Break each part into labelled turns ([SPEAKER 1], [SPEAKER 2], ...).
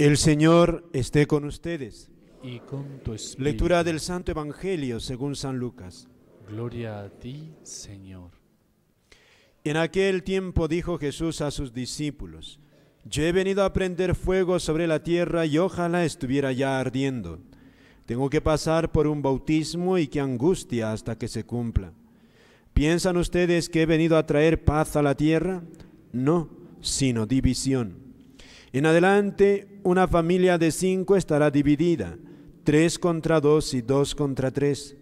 [SPEAKER 1] El Señor esté con ustedes. Y con tu espíritu. Lectura del Santo Evangelio según San Lucas. Gloria a ti, Señor. En aquel tiempo dijo Jesús a sus discípulos, Yo he venido a prender fuego sobre la tierra y ojalá estuviera ya ardiendo. Tengo que pasar por un bautismo y qué angustia hasta que se cumpla. ¿Piensan ustedes que he venido a traer paz a la tierra? No, sino división. En adelante, una familia de cinco estará dividida, tres contra dos y dos contra tres.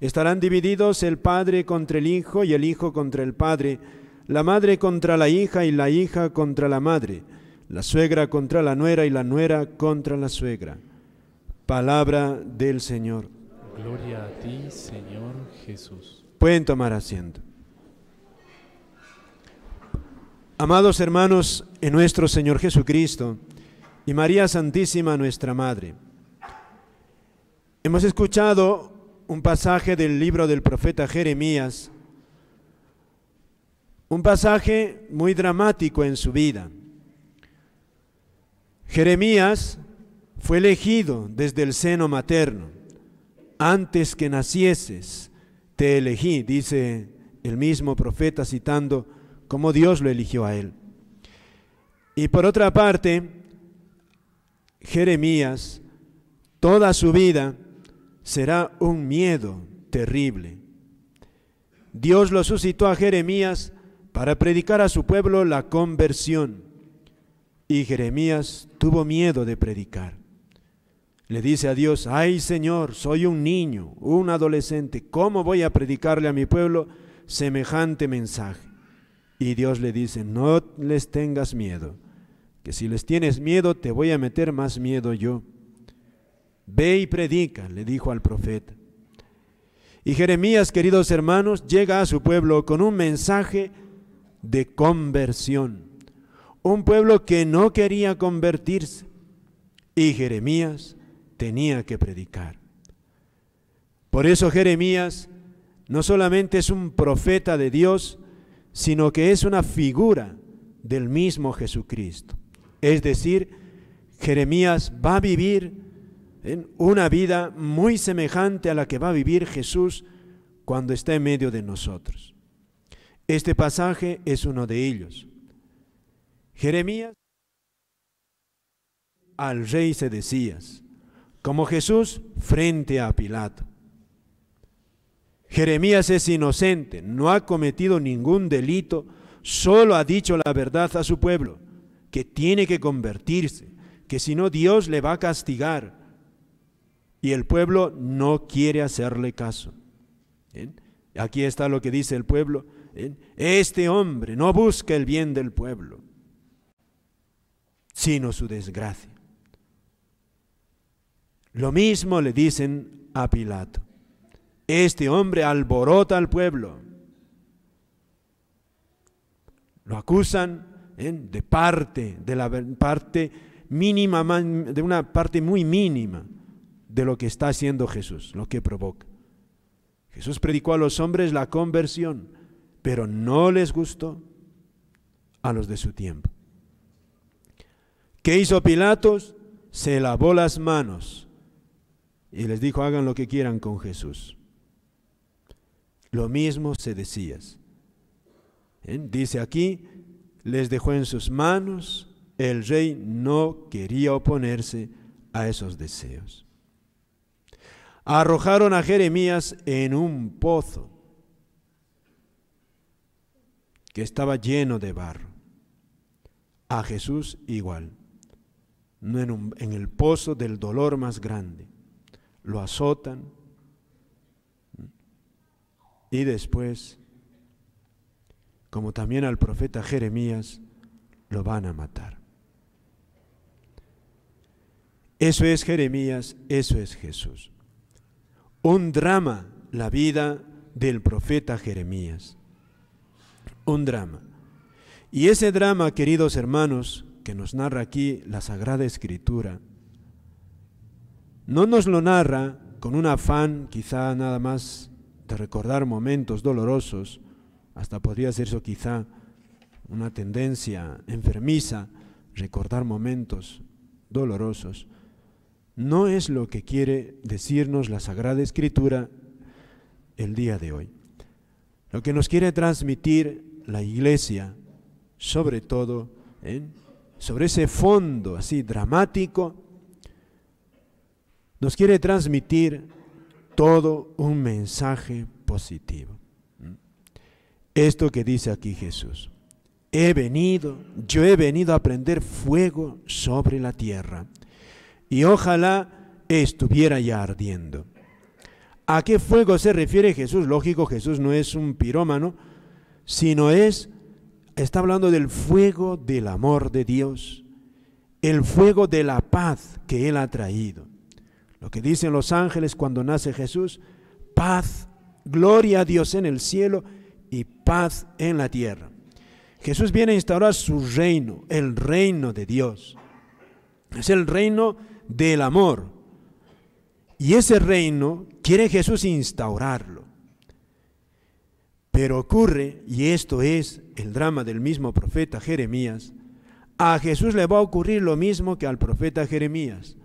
[SPEAKER 1] Estarán divididos el padre contra el hijo y el hijo contra el padre, la madre contra la hija y la hija contra la madre, la suegra contra la nuera y la nuera contra la suegra. Palabra del Señor. Gloria a ti, Señor Jesús. Pueden tomar asiento. Amados hermanos en nuestro Señor Jesucristo y María Santísima nuestra Madre, hemos escuchado un pasaje del libro del profeta Jeremías, un pasaje muy dramático en su vida. Jeremías fue elegido desde el seno materno. Antes que nacieses, te elegí, dice el mismo profeta citando cómo Dios lo eligió a él. Y por otra parte, Jeremías, toda su vida será un miedo terrible. Dios lo suscitó a Jeremías para predicar a su pueblo la conversión. Y Jeremías tuvo miedo de predicar. Le dice a Dios, ay Señor, soy un niño, un adolescente, ¿cómo voy a predicarle a mi pueblo semejante mensaje? Y Dios le dice, no les tengas miedo, que si les tienes miedo te voy a meter más miedo yo. Ve y predica, le dijo al profeta. Y Jeremías, queridos hermanos, llega a su pueblo con un mensaje de conversión. Un pueblo que no quería convertirse. Y Jeremías tenía que predicar. Por eso Jeremías no solamente es un profeta de Dios, sino que es una figura del mismo Jesucristo. Es decir, Jeremías va a vivir en una vida muy semejante a la que va a vivir Jesús cuando está en medio de nosotros. Este pasaje es uno de ellos. Jeremías al rey se decía, como Jesús frente a Pilato. Jeremías es inocente, no ha cometido ningún delito, solo ha dicho la verdad a su pueblo, que tiene que convertirse, que si no Dios le va a castigar. Y el pueblo no quiere hacerle caso. Aquí está lo que dice el pueblo. Este hombre no busca el bien del pueblo, sino su desgracia. Lo mismo le dicen a Pilato. Este hombre alborota al pueblo. Lo acusan ¿eh? de parte, de la parte mínima, de una parte muy mínima de lo que está haciendo Jesús, lo que provoca. Jesús predicó a los hombres la conversión, pero no les gustó a los de su tiempo. ¿Qué hizo Pilatos? Se lavó las manos y les dijo, hagan lo que quieran con Jesús. Lo mismo se decía, ¿Eh? Dice aquí, les dejó en sus manos, el rey no quería oponerse a esos deseos. Arrojaron a Jeremías en un pozo que estaba lleno de barro. A Jesús igual, no en, en el pozo del dolor más grande. Lo azotan, y después, como también al profeta Jeremías, lo van a matar. Eso es Jeremías, eso es Jesús. Un drama la vida del profeta Jeremías. Un drama. Y ese drama, queridos hermanos, que nos narra aquí la Sagrada Escritura, no nos lo narra con un afán quizá nada más de recordar momentos dolorosos, hasta podría ser eso quizá una tendencia enfermiza, recordar momentos dolorosos, no es lo que quiere decirnos la Sagrada Escritura el día de hoy. Lo que nos quiere transmitir la Iglesia, sobre todo, ¿eh? sobre ese fondo así dramático, nos quiere transmitir todo un mensaje positivo. Esto que dice aquí Jesús. He venido, yo he venido a prender fuego sobre la tierra y ojalá estuviera ya ardiendo. ¿A qué fuego se refiere Jesús? Lógico, Jesús no es un pirómano, sino es, está hablando del fuego del amor de Dios, el fuego de la paz que Él ha traído, lo que dicen los ángeles cuando nace Jesús, paz, gloria a Dios en el cielo y paz en la tierra. Jesús viene a instaurar su reino, el reino de Dios. Es el reino del amor. Y ese reino quiere Jesús instaurarlo. Pero ocurre, y esto es el drama del mismo profeta Jeremías, a Jesús le va a ocurrir lo mismo que al profeta Jeremías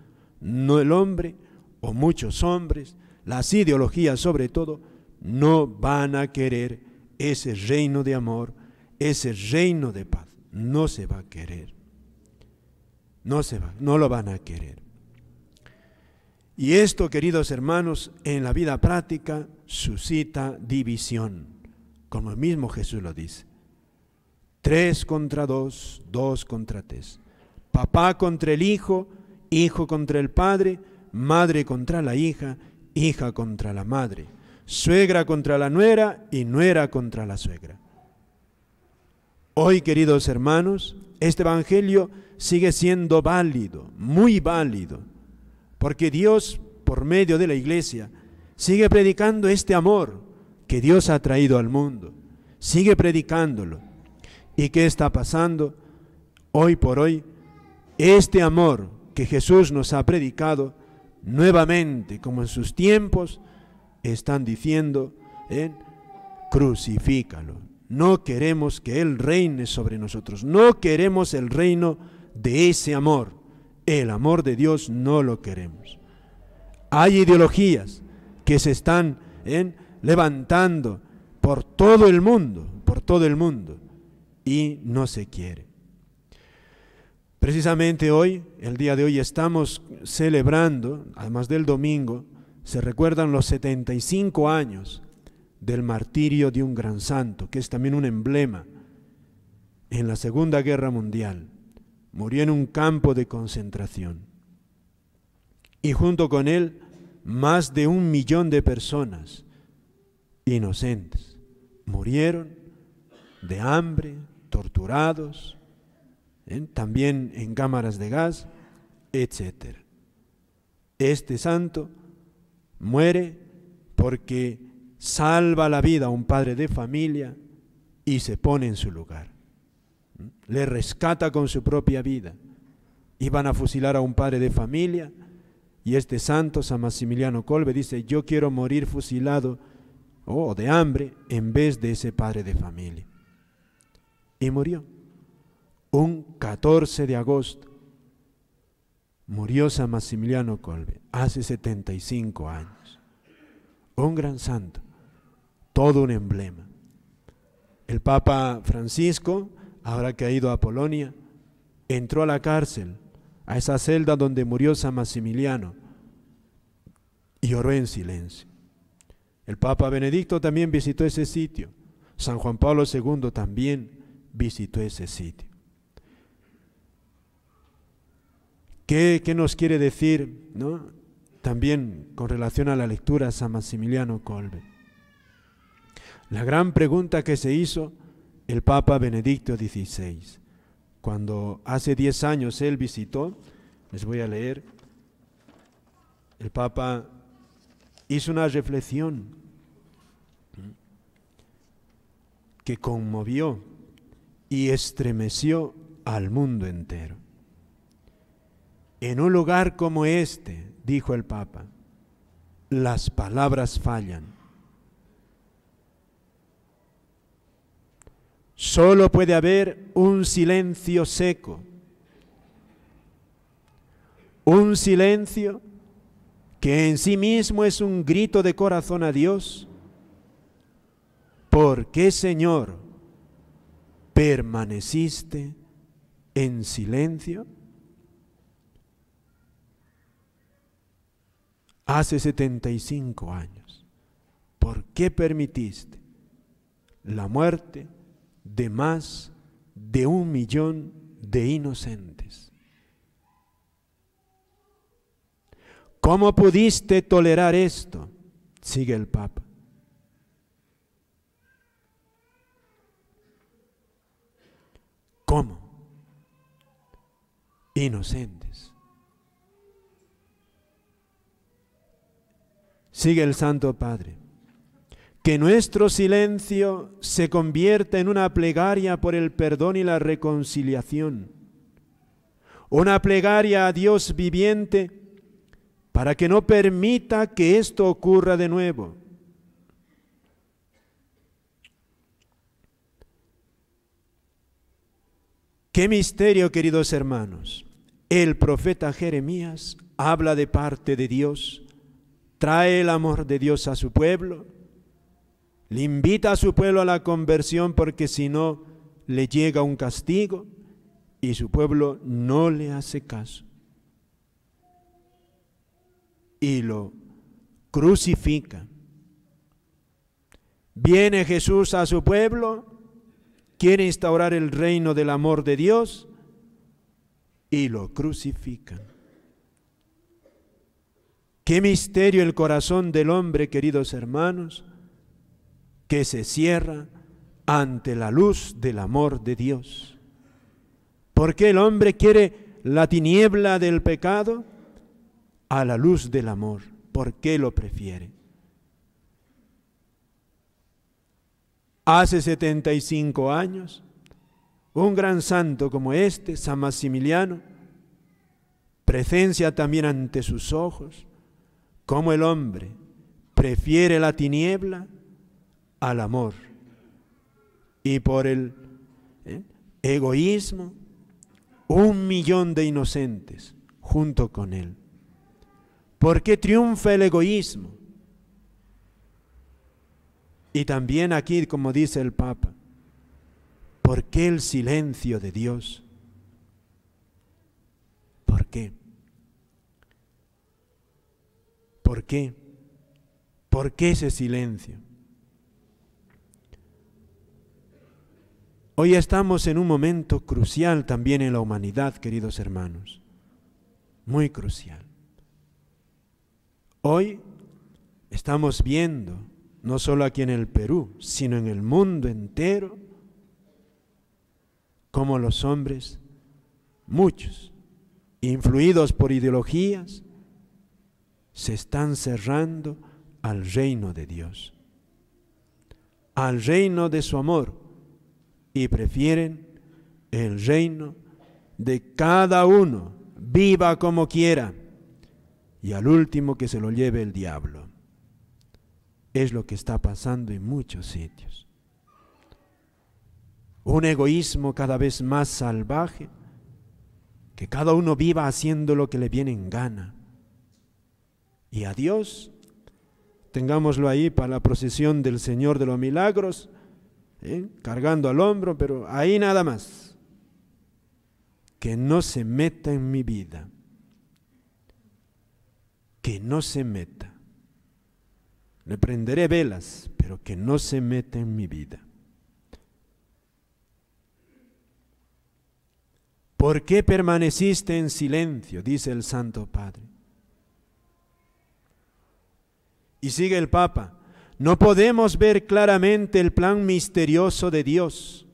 [SPEAKER 1] no el hombre o muchos hombres, las ideologías sobre todo, no van a querer ese reino de amor, ese reino de paz. No se va a querer. No se va, no lo van a querer. Y esto, queridos hermanos, en la vida práctica suscita división, como el mismo Jesús lo dice. Tres contra dos, dos contra tres. Papá contra el hijo, hijo contra el padre, madre contra la hija, hija contra la madre, suegra contra la nuera y nuera contra la suegra. Hoy, queridos hermanos, este Evangelio sigue siendo válido, muy válido, porque Dios, por medio de la Iglesia, sigue predicando este amor que Dios ha traído al mundo, sigue predicándolo. ¿Y qué está pasando? Hoy por hoy, este amor que Jesús nos ha predicado, nuevamente, como en sus tiempos, están diciendo, ¿eh? crucifícalo. No queremos que Él reine sobre nosotros. No queremos el reino de ese amor. El amor de Dios no lo queremos. Hay ideologías que se están en ¿eh? levantando por todo el mundo, por todo el mundo, y no se quiere. Precisamente hoy, el día de hoy, estamos celebrando, además del domingo, se recuerdan los 75 años del martirio de un gran santo, que es también un emblema. En la Segunda Guerra Mundial murió en un campo de concentración. Y junto con él, más de un millón de personas inocentes murieron de hambre, torturados, ¿eh? también en cámaras de gas, etc. Este santo muere porque salva la vida a un padre de familia y se pone en su lugar. ¿eh? Le rescata con su propia vida. van a fusilar a un padre de familia y este santo, San Maximiliano Colbe, dice, yo quiero morir fusilado o oh, de hambre en vez de ese padre de familia. Y murió un 14 de agosto, murió San Maximiliano Colbe, hace 75 años. Un gran santo, todo un emblema. El Papa Francisco, ahora que ha ido a Polonia, entró a la cárcel, a esa celda donde murió San Maximiliano, y oró en silencio. El Papa Benedicto también visitó ese sitio. San Juan Pablo II también visitó ese sitio. ¿Qué, nos quiere decir ¿no? también con relación a la lectura San Maximiliano Colbe? La gran pregunta que se hizo el Papa Benedicto XVI, cuando hace 10 años él visitó, les voy a leer, el Papa hizo una reflexión que conmovió y estremeció al mundo entero. En un lugar como este, dijo el Papa, las palabras fallan. Solo puede haber un silencio seco, un silencio que en sí mismo es un grito de corazón a Dios. ¿Por qué, Señor, permaneciste en silencio? hace 75 años. ¿Por qué permitiste la muerte de más de un millón de inocentes? ¿Cómo pudiste tolerar esto? Sigue el Papa. ¿Cómo? Inocentes. sigue el Santo Padre. Que nuestro silencio se convierta en una plegaria por el perdón y la reconciliación. Una plegaria a Dios viviente para que no permita que esto ocurra de nuevo. Qué misterio, queridos hermanos. El profeta Jeremías habla de parte de Dios Trae el amor de Dios a su pueblo, le invita a su pueblo a la conversión porque si no le llega un castigo y su pueblo no le hace caso. Y lo crucifica. Viene Jesús a su pueblo, quiere instaurar el reino del amor de Dios y lo crucifican. Qué misterio el corazón del hombre, queridos hermanos, que se cierra ante la luz del amor de Dios. ¿Por qué el hombre quiere la tiniebla del pecado a la luz del amor? ¿Por qué lo prefiere? Hace 75 años, un gran santo como este, San Maximiliano, presencia también ante sus ojos, cómo el hombre prefiere la tiniebla al amor y por el ¿eh? egoísmo un millón de inocentes junto con él. ¿Por qué triunfa el egoísmo? Y también aquí, como dice el Papa, ¿por qué el silencio de Dios? ¿Por qué? ¿Por qué? ¿Por qué ese silencio? Hoy estamos en un momento crucial también en la humanidad, queridos hermanos, muy crucial. Hoy estamos viendo, no solo aquí en el Perú, sino en el mundo entero, cómo los hombres, muchos, influidos por ideologías, se están cerrando al reino de Dios, al reino de su amor, y prefieren el reino de cada uno, viva como quiera, y al último que se lo lleve el diablo. Es lo que está pasando en muchos sitios. Un egoísmo cada vez más salvaje, que cada uno viva haciendo lo que le viene en gana y a Dios. Tengámoslo ahí para la procesión del Señor de los Milagros, ¿eh? cargando al hombro, pero ahí nada más. Que no se meta en mi vida. Que no se meta. Le prenderé velas, pero que no se meta en mi vida. ¿Por qué permaneciste en silencio? dice el Santo Padre. Y sigue el Papa, no podemos ver claramente el plan misterioso de Dios,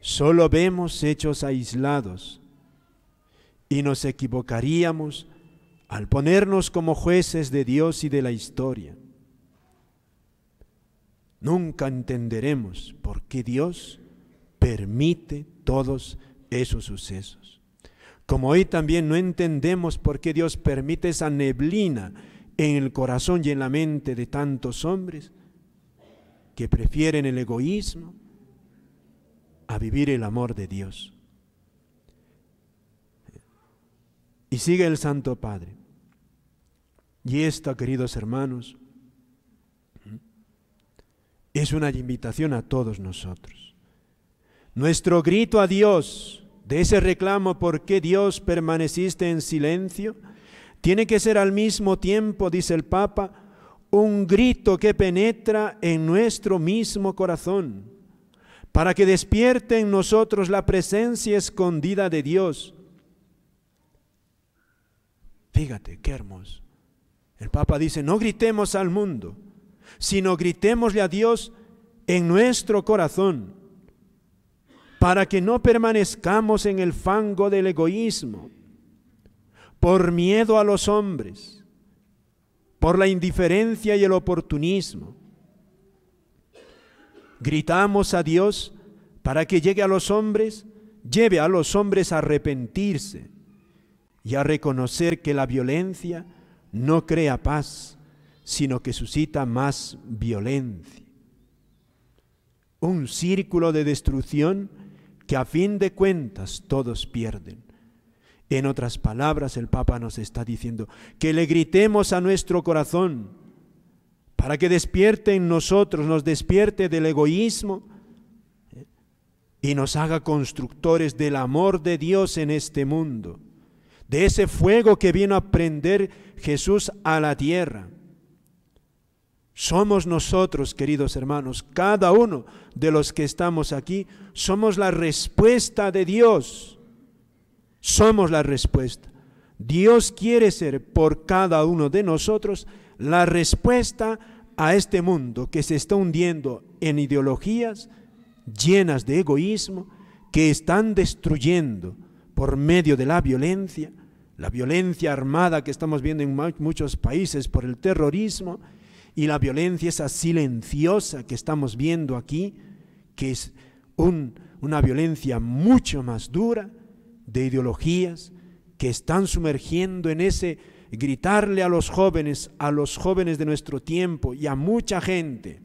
[SPEAKER 1] solo vemos hechos aislados y nos equivocaríamos al ponernos como jueces de Dios y de la historia. Nunca entenderemos por qué Dios permite todos esos sucesos. Como hoy también no entendemos por qué Dios permite esa neblina en el corazón y en la mente de tantos hombres que prefieren el egoísmo a vivir el amor de Dios. Y sigue el Santo Padre. Y esto queridos hermanos, es una invitación a todos nosotros. Nuestro grito a Dios de ese reclamo, ¿por qué Dios permaneciste en silencio? Tiene que ser al mismo tiempo, dice el Papa, un grito que penetra en nuestro mismo corazón, para que despierte en nosotros la presencia escondida de Dios. Fíjate, qué hermoso. El Papa dice, no gritemos al mundo, sino gritémosle a Dios en nuestro corazón, para que no permanezcamos en el fango del egoísmo, por miedo a los hombres, por la indiferencia y el oportunismo. Gritamos a Dios para que llegue a los hombres, lleve a los hombres a arrepentirse y a reconocer que la violencia no crea paz, sino que suscita más violencia. Un círculo de destrucción que a fin de cuentas todos pierden. En otras palabras, el Papa nos está diciendo que le gritemos a nuestro corazón para que despierte en nosotros, nos despierte del egoísmo y nos haga constructores del amor de Dios en este mundo, de ese fuego que vino a prender Jesús a la tierra. Somos nosotros, queridos hermanos, cada uno de los que estamos aquí, somos la respuesta de Dios somos la respuesta. Dios quiere ser por cada uno de nosotros la respuesta a este mundo que se está hundiendo en ideologías llenas de egoísmo, que están destruyendo por medio de la violencia, la violencia armada que estamos viendo en muchos países por el terrorismo y la violencia esa silenciosa que estamos viendo aquí, que es una violencia mucho más dura, de ideologías que están sumergiendo en ese gritarle a los jóvenes, a los jóvenes de nuestro tiempo y a mucha gente,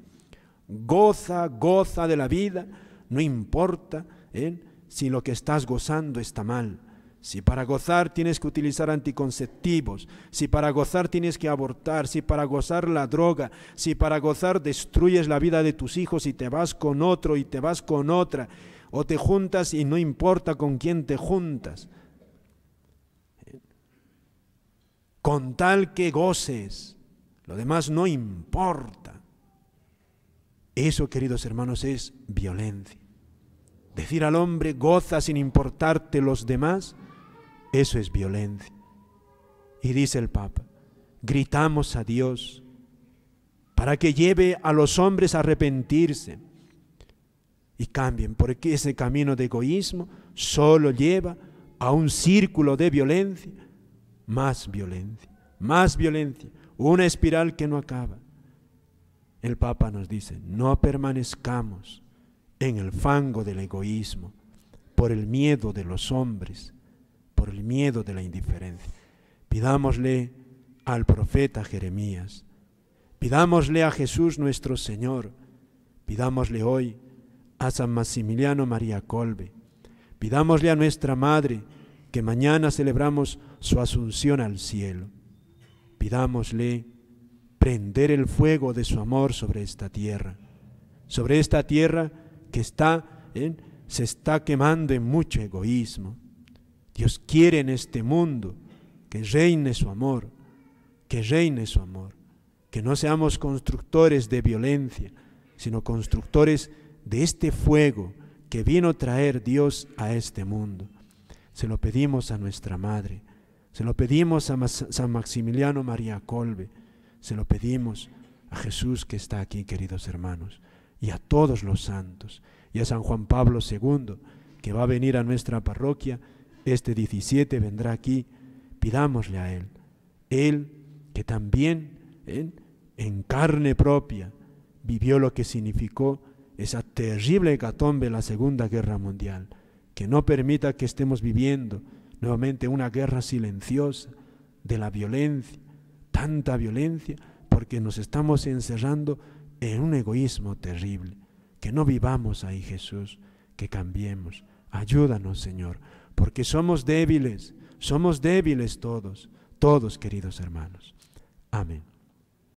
[SPEAKER 1] goza, goza de la vida, no importa ¿eh? si lo que estás gozando está mal. Si para gozar tienes que utilizar anticonceptivos, si para gozar tienes que abortar, si para gozar la droga, si para gozar destruyes la vida de tus hijos y te vas con otro y te vas con otra, o te juntas y no importa con quién te juntas. Con tal que goces, lo demás no importa. Eso, queridos hermanos, es violencia. Decir al hombre goza sin importarte los demás, eso es violencia. Y dice el Papa, gritamos a Dios para que lleve a los hombres a arrepentirse y cambien, porque ese camino de egoísmo solo lleva a un círculo de violencia, más violencia, más violencia, una espiral que no acaba. El Papa nos dice, no permanezcamos en el fango del egoísmo, por el miedo de los hombres, por el miedo de la indiferencia. Pidámosle al profeta Jeremías, pidámosle a Jesús nuestro Señor, pidámosle hoy a San Maximiliano María Colbe. Pidámosle a nuestra Madre que mañana celebramos su asunción al cielo. Pidámosle prender el fuego de su amor sobre esta tierra, sobre esta tierra que está, ¿eh? se está quemando en mucho egoísmo. Dios quiere en este mundo que reine su amor, que reine su amor, que no seamos constructores de violencia, sino constructores de de este fuego que vino a traer Dios a este mundo. Se lo pedimos a nuestra Madre, se lo pedimos a San Maximiliano María Colbe, se lo pedimos a Jesús que está aquí, queridos hermanos, y a todos los santos, y a San Juan Pablo II, que va a venir a nuestra parroquia, este 17 vendrá aquí, pidámosle a Él, Él que también ¿eh? en carne propia vivió lo que significó esa terrible hecatombe la Segunda Guerra Mundial, que no permita que estemos viviendo nuevamente una guerra silenciosa de la violencia, tanta violencia, porque nos estamos encerrando en un egoísmo terrible. Que no vivamos ahí, Jesús, que cambiemos. Ayúdanos, Señor, porque somos débiles, somos débiles todos, todos, queridos hermanos. Amén.